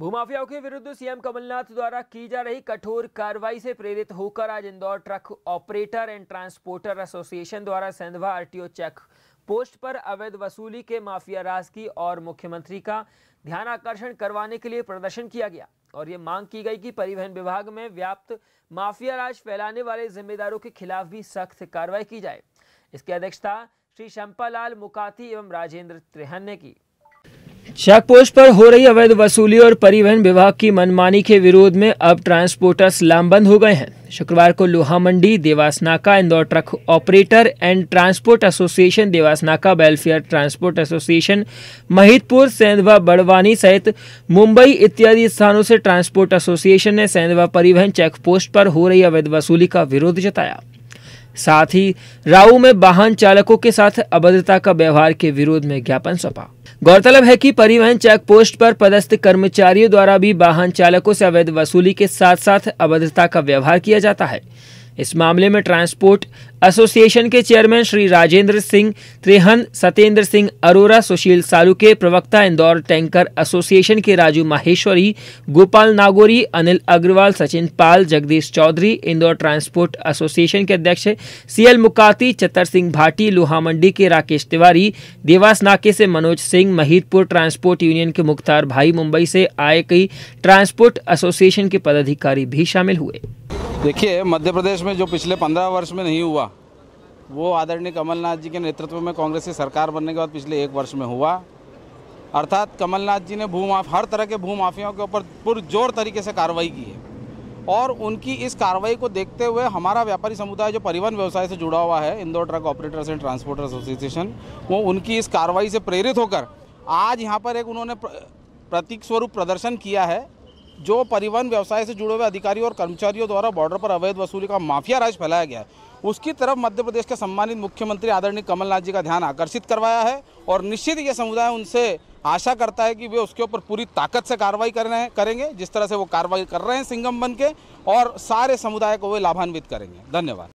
भूमाफियाओं के विरुद्ध सीएम कमलनाथ द्वारा की जा रही कठोर कार्रवाई से प्रेरित होकर आज Indore truck operator and transporter association द्वारा सेंधवा आरटीओ चेक पोस्ट पर अवैध वसूली के माफिया राज की और मुख्यमंत्री का ध्यान आकर्षण करवाने के लिए प्रदर्शन किया गया और ये मांग की गई कि परिवहन विभाग में व्याप्त माफिया राज फैलाने वाले जिम्मेदारों के खिलाफ भी सख्त कार्रवाई की जाए इसकी अध्यक्षता श्री शंपालाल मुकाती एवं राजेंद्र त्रिहन ने की चेक पोस्ट पर हो रही अवैध वसूली और परिवहन विभाग की मनमानी के विरोध में अब ट्रांसपोर्टर्स लामबंद हो गए हैं शुक्रवार को Loha Mandi Dewasnaka Indore truck operator and transport association Dewasnaka welfare transport association Mahidpur Sendhwa Barwani सहित मुंबई इत्यादि स्थानों से ट्रांसपोर्ट एसोसिएशन ने सेंधवा परिवहन चेक पोस्ट पर हो रही अवैध वसूली का विरोध जताया साथ ही राऊ में वाहन चालकों के साथ अभद्रता का व्यवहार के विरोध में ज्ञापन सौंपा गौरतलब है कि परिवहन चेक पोस्ट पर पदस्थ कर्मचारियों द्वारा भी वाहन चालकों से अवैध वसूली के साथ साथ अभद्रता का व्यवहार किया जाता है इस मामले में ट्रांसपोर्ट एसोसिएशन के चेयरमैन श्री राजेंद्र सिंह त्रेहन सत्येंद्र सिंह अरोरा सुशील सालू के प्रवक्ता इंदौर टैंकर एसोसिएशन के राजू माहेश्वरी गोपाल नागोरी अनिल अग्रवाल सचिन पाल जगदीश चौधरी इंदौर ट्रांसपोर्ट एसोसिएशन के अध्यक्ष सीएल मुकाती चतर सिंह भाटी लोहामंडी के राकेश तिवारी देवास नाके से मनोज सिंह महीदपुर ट्रांसपोर्ट यूनियन के मुख्तार भाई मुंबई से आए कई ट्रांसपोर्ट एसोसिएशन के पदाधिकारी भी शामिल हुए देखिए मध्य प्रदेश में जो पिछले पंद्रह वर्ष में नहीं हुआ वो आदरणीय कमलनाथ जी के नेतृत्व में कांग्रेस की सरकार बनने के बाद पिछले एक वर्ष में हुआ अर्थात कमलनाथ जी ने भूमाफ हर तरह के भूमाफियाओं के ऊपर पुरजोर तरीके से कार्रवाई की है और उनकी इस कार्रवाई को देखते हुए हमारा व्यापारी समुदाय जो परिवहन व्यवसाय से जुड़ा हुआ है Indore truck operators and transporter association वो उनकी इस कार्रवाई से प्रेरित होकर आज यहाँ पर एक उन्होंने प्रतीक स्वरूप प्रदर्शन किया है जो परिवहन व्यवसाय से जुड़े हुए अधिकारियों और कर्मचारियों द्वारा बॉर्डर पर अवैध वसूली का माफिया राज फैलाया गया है उसकी तरफ मध्य प्रदेश के सम्मानित मुख्यमंत्री आदरणीय कमलनाथ जी का ध्यान आकर्षित करवाया है और निश्चित ये समुदाय उनसे आशा करता है कि वे उसके ऊपर पूरी ताकत से कार्रवाई कर रहे हैं करेंगे जिस तरह से वो कार्रवाई कर रहे हैं सिंगम बन के और सारे समुदाय को वे लाभान्वित करेंगे धन्यवाद